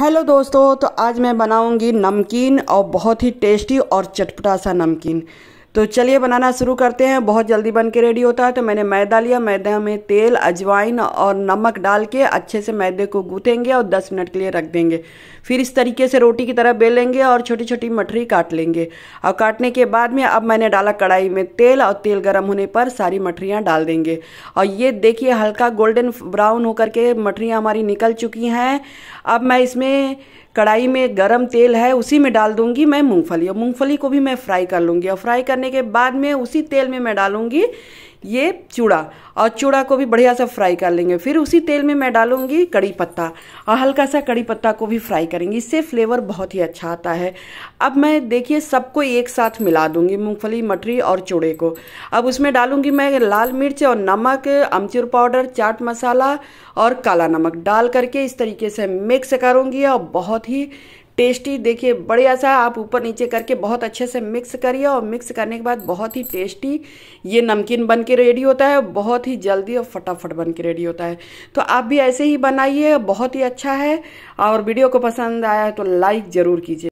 hello दोस्तों तो आज मैं बनाऊंगी नमकीन और बहुत ही टेस्टी और चटपटा सा नमकीन तो चलिए बनाना शुरू करते हैं बहुत जल्दी बन के रेडी होता है तो मैंने मैदा लिया मैदे में तेल अजवाइन और नमक डाल के अच्छे से मैदे को गूँथेंगे और 10 मिनट के लिए रख देंगे फिर इस तरीके से रोटी की तरह बेलेंगे और छोटी छोटी मठरी काट लेंगे और काटने के बाद में अब मैंने डाला कढ़ाई में तेल और तेल गर्म होने पर सारी मठरियाँ डाल देंगे और ये देखिए हल्का गोल्डन ब्राउन होकर के मठरियाँ हमारी निकल चुकी हैं अब मैं इसमें कढ़ाई में गरम तेल है उसी में डाल दूंगी मैं मूंगफली और मूंगफली को भी मैं फ्राई कर लूँगी और फ्राई करने के बाद में उसी तेल में मैं डालूंगी ये चूड़ा और चूड़ा को भी बढ़िया सा फ्राई कर लेंगे फिर उसी तेल में मैं डालूंगी कड़ी पत्ता और हल्का सा कड़ी पत्ता को भी फ्राई करेंगे इससे फ्लेवर बहुत ही अच्छा आता है अब मैं देखिए सबको एक साथ मिला दूंगी मूँगफली मटरी और चूड़े को अब उसमें डालूंगी मैं लाल मिर्च और नमक अमचूर पाउडर चाट मसाला और काला नमक डाल करके इस तरीके से मिक्स करूँगी और बहुत ही टेस्टी देखिए बढ़िया सा आप ऊपर नीचे करके बहुत अच्छे से मिक्स करिए और मिक्स करने के बाद बहुत ही टेस्टी ये नमकीन बन के रेडी होता है बहुत ही जल्दी और फटाफट बन के रेडी होता है तो आप भी ऐसे ही बनाइए बहुत ही अच्छा है और वीडियो को पसंद आया है तो लाइक ज़रूर कीजिए